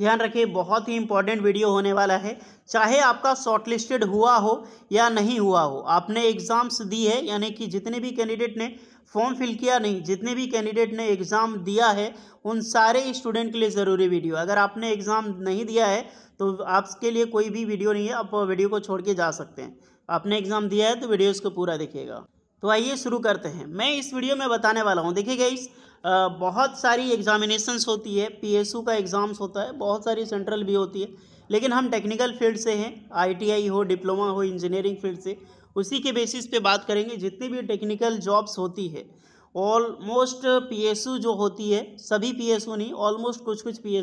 ध्यान रखिए बहुत ही इंपॉर्टेंट वीडियो होने वाला है चाहे आपका शॉर्टलिस्टेड हुआ हो या नहीं हुआ हो आपने एग्ज़ाम्स दी है यानी कि जितने भी कैंडिडेट ने फॉर्म फिल किया नहीं जितने भी कैंडिडेट ने एग्ज़ाम दिया है उन सारे स्टूडेंट के लिए ज़रूरी वीडियो अगर आपने एग्ज़ाम नहीं दिया है तो आपके लिए कोई भी वीडियो नहीं है आप वीडियो को छोड़ के जा सकते हैं आपने एग्ज़ाम दिया है तो वीडियो इसको पूरा देखिएगा तो आइए शुरू करते हैं मैं इस वीडियो में बताने वाला हूँ देखिए इस बहुत सारी एग्ज़ामिनेशंस होती है पीएसयू का एग्ज़ाम्स होता है बहुत सारी सेंट्रल भी होती है लेकिन हम टेक्निकल फील्ड से हैं आईटीआई हो डिप्लोमा हो इंजीनियरिंग फील्ड से उसी के बेसिस पे बात करेंगे जितनी भी टेक्निकल जॉब्स होती है ऑलमोस्ट पीएसयू जो होती है सभी पी नहीं ऑलमोस्ट कुछ कुछ पी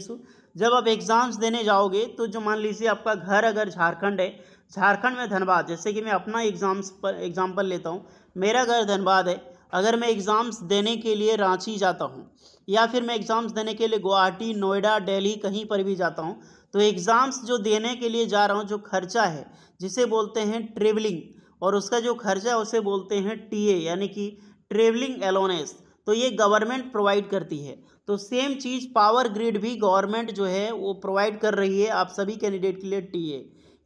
जब आप एग्ज़ाम्स देने जाओगे तो जो मान लीजिए आपका घर अगर झारखंड है झारखंड में धनबाद जैसे कि मैं अपना एग्ज़ाम्स पर एग्ज़ाम्पल लेता हूँ मेरा घर धनबाद है अगर मैं एग्ज़ाम्स देने के लिए रांची जाता हूँ या फिर मैं एग्ज़ाम्स देने के लिए गुवाहाटी नोएडा दिल्ली कहीं पर भी जाता हूँ तो एग्ज़ाम्स जो देने के लिए जा रहा हूँ जो खर्चा है जिसे बोलते हैं ट्रेवलिंग और उसका जो खर्चा है उसे बोलते हैं टी यानी कि ट्रेवलिंग एलोनेस तो ये गवर्नमेंट प्रोवाइड करती है तो सेम चीज़ पावर ग्रिड भी गवर्नमेंट जो है वो प्रोवाइड कर रही है आप सभी कैंडिडेट के लिए टी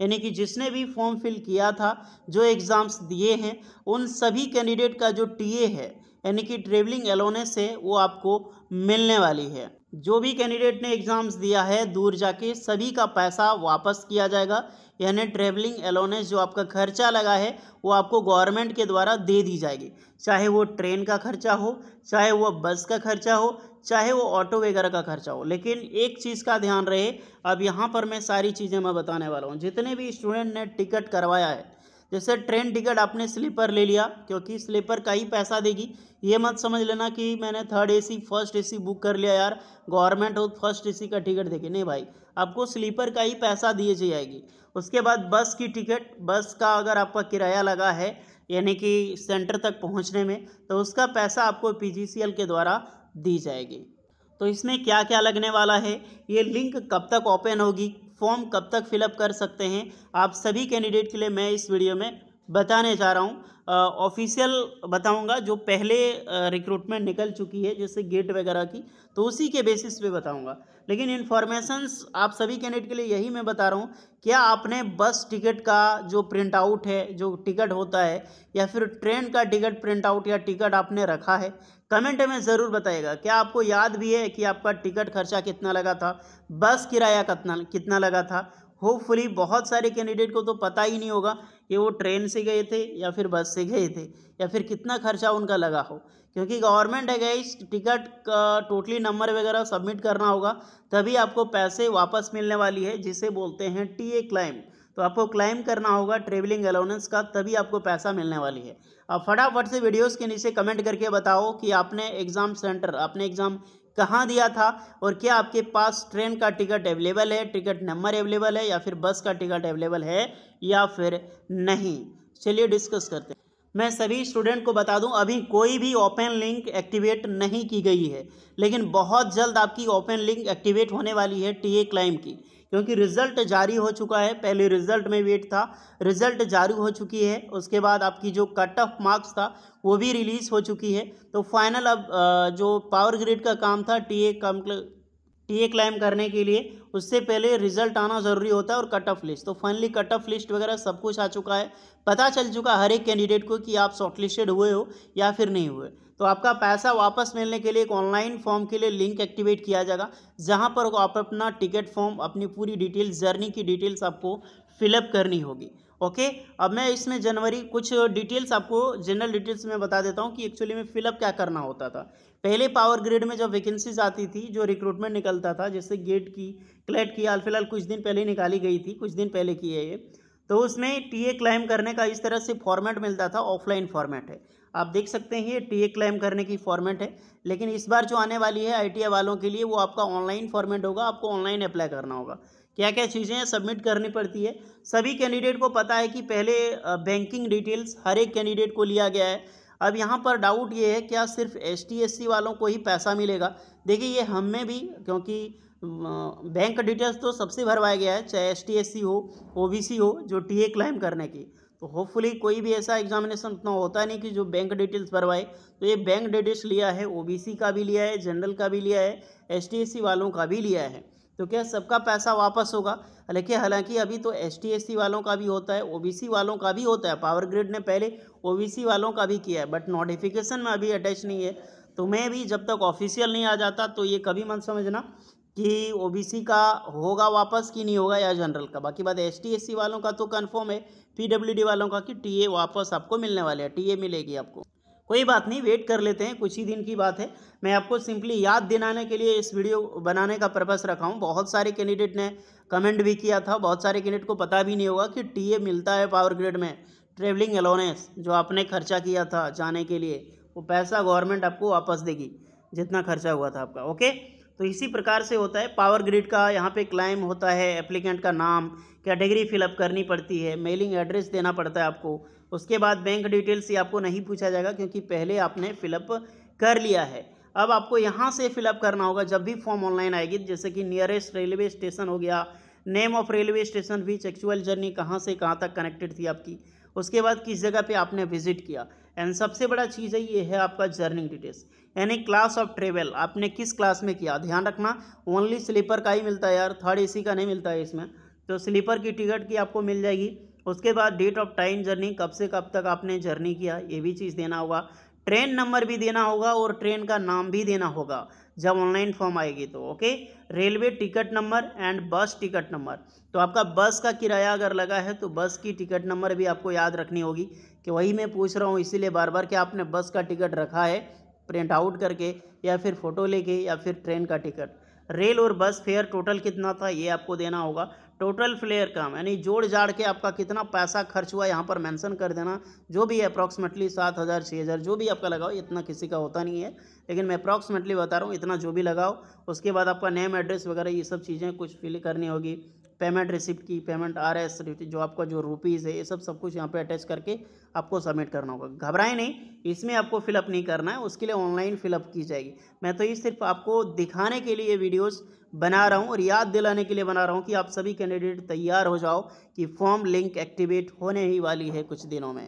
यानी कि जिसने भी फॉर्म फिल किया था जो एग्ज़ाम्स दिए हैं उन सभी कैंडिडेट का जो टीए है यानी कि ट्रेवलिंग अलोनेस है वो आपको मिलने वाली है जो भी कैंडिडेट ने एग्ज़ाम्स दिया है दूर जाके सभी का पैसा वापस किया जाएगा यानी ट्रेवलिंग अलाउनेंस जो आपका खर्चा लगा है वो आपको गवर्नमेंट के द्वारा दे दी जाएगी चाहे वो ट्रेन का खर्चा हो चाहे वो बस का खर्चा हो चाहे वो ऑटो वगैरह का खर्चा हो लेकिन एक चीज़ का ध्यान रहे अब यहाँ पर मैं सारी चीज़ें मैं बताने वाला हूँ जितने भी स्टूडेंट ने टिकट करवाया है जैसे ट्रेन टिकट आपने स्लीपर ले लिया क्योंकि स्लीपर का ही पैसा देगी ये मत समझ लेना कि मैंने third AC first AC book कर लिया यार गवर्नमेंट हो फर्स्ट एसी का टिकट देगी नहीं भाई आपको स्लीपर का ही पैसा दिए जाएगी उसके बाद बस की टिकट बस का अगर आपका किराया लगा है यानी कि सेंटर तक पहुंचने में तो उसका पैसा आपको पीजीसीएल के द्वारा दी जाएगी तो इसमें क्या क्या लगने वाला है ये लिंक कब तक ओपन होगी फॉर्म कब तक फिलअप कर सकते हैं आप सभी कैंडिडेट के लिए मैं इस वीडियो में बताने जा रहा हूँ ऑफिशियल बताऊँगा जो पहले रिक्रूटमेंट निकल चुकी है जैसे गेट वगैरह की तो उसी के बेसिस पे बताऊँगा लेकिन इन्फॉर्मेशंस आप सभी कैंडिडेट के लिए यही मैं बता रहा हूँ क्या आपने बस टिकट का जो प्रिंट आउट है जो टिकट होता है या फिर ट्रेन का टिकट प्रिंट आउट या टिकट आपने रखा है कमेंट में ज़रूर बताएगा क्या आपको याद भी है कि आपका टिकट खर्चा कितना लगा था बस किराया कितना कितना लगा था होपफुली बहुत सारे कैंडिडेट को तो पता ही नहीं होगा कि वो ट्रेन से गए थे या फिर बस से गए थे या फिर कितना खर्चा उनका लगा हो क्योंकि गवर्नमेंट है गई टिकट का टोटली नंबर वगैरह सबमिट करना होगा तभी आपको पैसे वापस मिलने वाली है जिसे बोलते हैं टी ए क्लाइम तो आपको क्लाइम करना होगा ट्रेवलिंग अलाउंस का तभी आपको पैसा मिलने वाली है अब फटाफट से वीडियोस के नीचे कमेंट करके बताओ कि आपने एग्ज़ाम सेंटर अपने एग्ज़ाम कहाँ दिया था और क्या आपके पास ट्रेन का टिकट अवेलेबल है टिकट नंबर अवेलेबल है या फिर बस का टिकट अवेलेबल है या फिर नहीं चलिए डिस्कस करते हैं मैं सभी स्टूडेंट को बता दूं अभी कोई भी ओपन लिंक एक्टिवेट नहीं की गई है लेकिन बहुत जल्द आपकी ओपन लिंक एक्टिवेट होने वाली है टीए क्लाइम की क्योंकि रिजल्ट जारी हो चुका है पहले रिजल्ट में वेट था रिजल्ट जारी हो चुकी है उसके बाद आपकी जो कट ऑफ मार्क्स था वो भी रिलीज़ हो चुकी है तो फाइनल अब जो पावर ग्रिड का काम था टीए कम ए क्लाइम करने के लिए उससे पहले रिजल्ट आना ज़रूरी होता है और कट ऑफ लिस्ट तो फाइनली कट ऑफ लिस्ट वगैरह सब कुछ आ चुका है पता चल चुका हर एक कैंडिडेट को कि आप शॉर्टलिस्टेड हुए हो या फिर नहीं हुए तो आपका पैसा वापस मिलने के लिए एक ऑनलाइन फॉर्म के लिए लिंक एक्टिवेट किया जाएगा जहां पर आप अपना टिकट फॉर्म अपनी पूरी डिटेल्स जर्नी की डिटेल्स आपको फिलअप करनी होगी ओके अब मैं इसमें जनवरी कुछ डिटेल्स आपको जनरल डिटेल्स में बता देता हूँ कि एक्चुअली में फिलअप क्या करना होता था पहले पावर ग्रिड में जब वैकेंसीज आती थी जो रिक्रूटमेंट निकलता था जैसे गेट की क्लेट की हाल फिलहाल कुछ दिन पहले निकाली गई थी कुछ दिन पहले की है ये तो उसमें टी ए क्लाइम करने का इस तरह से फॉर्मेट मिलता था ऑफलाइन फॉर्मेट है आप देख सकते हैं ये टी ए क्लाइम करने की फॉर्मेट है लेकिन इस बार जो आने वाली है आई वालों के लिए वो आपका ऑनलाइन फॉर्मेट होगा आपको ऑनलाइन अप्लाई करना होगा क्या क्या चीज़ें सबमिट करनी पड़ती है सभी कैंडिडेट को पता है कि पहले बैंकिंग डिटेल्स हर एक कैंडिडेट को लिया गया है अब यहाँ पर डाउट ये है क्या सिर्फ एस टी वालों को ही पैसा मिलेगा देखिए ये हमें भी क्योंकि बैंक डिटेल्स तो सबसे भरवाया गया है चाहे एस टी हो ओ हो जो टी क्लाइम करने की तो होपफुली कोई भी ऐसा एग्जामिनेशन उतना होता नहीं कि जो बैंक डिटेल्स भरवाए तो ये बैंक डिटेल्स लिया है ओबीसी का भी लिया है जनरल का भी लिया है एसटीएससी वालों का भी लिया है तो क्या सबका पैसा वापस होगा लेकिन हालांकि अभी तो एस टी वालों का भी होता है ओबीसी वालों का भी होता है पावर ग्रिड ने पहले ओबीसी वालों का भी किया है बट नोटिफिकेशन में अभी अटैच नहीं है तो मैं भी जब तक ऑफिशियल नहीं आ जाता तो ये कभी मत समझना कि ओबीसी का होगा वापस कि नहीं होगा या जनरल का बाकी बात एस टी वालों का तो कन्फर्म है पी वालों का कि टी वापस आपको मिलने वाले हैं टी मिलेगी आपको कोई बात नहीं वेट कर लेते हैं कुछ ही दिन की बात है मैं आपको सिंपली याद दिलाने के लिए इस वीडियो बनाने का पर्पस रखा हूँ बहुत सारे कैंडिडेट ने कमेंट भी किया था बहुत सारे कैंडिडेट को पता भी नहीं होगा कि टीए मिलता है पावर ग्रिड में ट्रेवलिंग अलाउनेंस जो आपने खर्चा किया था जाने के लिए वो पैसा गवर्नमेंट आपको वापस देगी जितना खर्चा हुआ था आपका ओके तो इसी प्रकार से होता है पावर ग्रिड का यहाँ पे क्लाइम होता है एप्लीकेंट का नाम कैटेगरी फिलअप करनी पड़ती है मेलिंग एड्रेस देना पड़ता है आपको उसके बाद बैंक डिटेल्स ये आपको नहीं पूछा जाएगा क्योंकि पहले आपने फिलअप कर लिया है अब आपको यहाँ से फिलअप करना होगा जब भी फॉर्म ऑनलाइन आएगी जैसे कि नियरेस्ट रेलवे स्टेशन हो गया नेम ऑफ रेलवे स्टेशन भी एक्चुअल जर्नी कहाँ से कहाँ तक कनेक्टेड थी आपकी उसके बाद किस जगह पे आपने विजिट किया एंड सबसे बड़ा चीज़ है ये है आपका जर्नी डिटेल्स यानी क्लास ऑफ ट्रेवल आपने किस क्लास में किया ध्यान रखना ओनली स्लीपर का ही मिलता है यार थर्ड ए का नहीं मिलता है इसमें तो स्लीपर की टिकट की आपको मिल जाएगी उसके बाद डेट ऑफ टाइम जर्नी कब से कब तक आपने जर्नी किया ये भी चीज़ देना होगा ट्रेन नंबर भी देना होगा और ट्रेन का नाम भी देना होगा जब ऑनलाइन फॉर्म आएगी तो okay railway ticket number and bus ticket number तो आपका बस का किराया अगर लगा है तो बस की टिकट नंबर भी आपको याद रखनी होगी कि वही मैं पूछ रहा हूँ इसीलिए बार बार कि आपने बस का टिकट रखा है प्रिंट आउट करके या फिर फ़ोटो लेके या फिर ट्रेन का टिकट रेल और बस फेयर टोटल कितना था ये आपको देना होगा टोटल फ्लेयर काम यानी जोड़ जाड़ के आपका कितना पैसा खर्च हुआ यहाँ पर मेंशन कर देना जो भी है अप्रॉक्सीमेटली सात हज़ार छः हज़ार जो भी आपका लगाओ इतना किसी का होता नहीं है लेकिन मैं अप्रॉक्सीमेटली बता रहा हूँ इतना जो भी लगाओ उसके बाद आपका नेम एड्रेस वगैरह ये सब चीज़ें कुछ फिल करनी होगी पेमेंट रिसिप्ट की पेमेंट आर एस जो आपका जो रुपीज़ है ये सब सब कुछ यहाँ पे अटैच करके आपको सबमिट करना होगा घबराएं नहीं इसमें आपको फिलअप नहीं करना है उसके लिए ऑनलाइन फिलअप की जाएगी मैं तो ये सिर्फ आपको दिखाने के लिए वीडियोस बना रहा हूँ और याद दिलाने के लिए बना रहा हूँ कि आप सभी कैंडिडेट तैयार हो जाओ कि फॉर्म लिंक एक्टिवेट होने ही वाली है कुछ दिनों में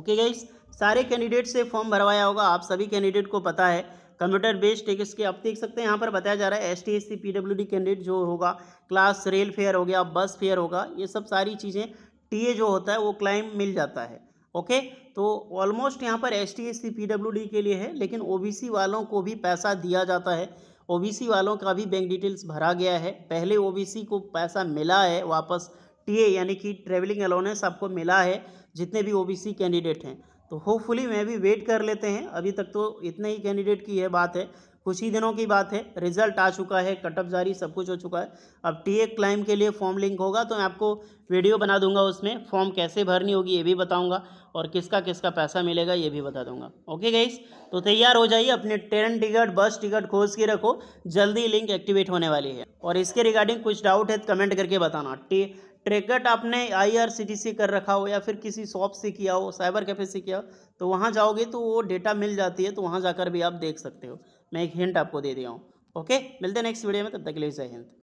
ओके गाइस सारे कैंडिडेट से फॉर्म भरवाया होगा आप सभी कैंडिडेट को पता है कंप्यूटर बेस्ड एक इसके आप देख सकते हैं यहाँ पर बताया जा रहा है S T S C P W D candidate जो होगा क्लास रेल फेयर हो गया बस फेयर होगा ये सब सारी चीज़ें टी ए जो होता है वो क्लाइम मिल जाता है ओके तो ऑलमोस्ट यहाँ पर S T S C P W D के लिए है लेकिन ओ बी सी वालों को भी पैसा दिया जाता है ओ बी सी वालों का भी बैंक डिटेल्स भरा गया है पहले ओ बी सी को पैसा मिला है वापस टी ए यानी कि ट्रेवलिंग अलाउंस आपको मिला है जितने भी ओ बी सी कैंडिडेट हैं तो होपफुली मैं भी वेट कर लेते हैं अभी तक तो इतने ही कैंडिडेट की यह बात है कुछ ही दिनों की बात है रिजल्ट आ चुका है कटअप जारी सब कुछ हो चुका है अब टी ए क्लाइम के लिए फॉर्म लिंक होगा तो मैं आपको वीडियो बना दूंगा उसमें फॉर्म कैसे भरनी होगी ये भी बताऊंगा और किसका किसका पैसा मिलेगा ये भी बता दूंगा ओके गाइस तो तैयार हो जाइए अपने ट्रेन टिकट बस टिकट खोज के रखो जल्दी लिंक एक्टिवेट होने वाली है और इसके रिगार्डिंग कुछ डाउट है तो कमेंट करके बताना ट्रेकट आपने आईआरसीटीसी कर रखा हो या फिर किसी शॉप से किया हो साइबर कैफे से किया हो तो वहाँ जाओगे तो वो डेटा मिल जाती है तो वहाँ जाकर भी आप देख सकते हो मैं एक हिंट आपको दे दिया हूँ ओके मिलते हैं नेक्स्ट वीडियो में तब तक के लिए जय हिंद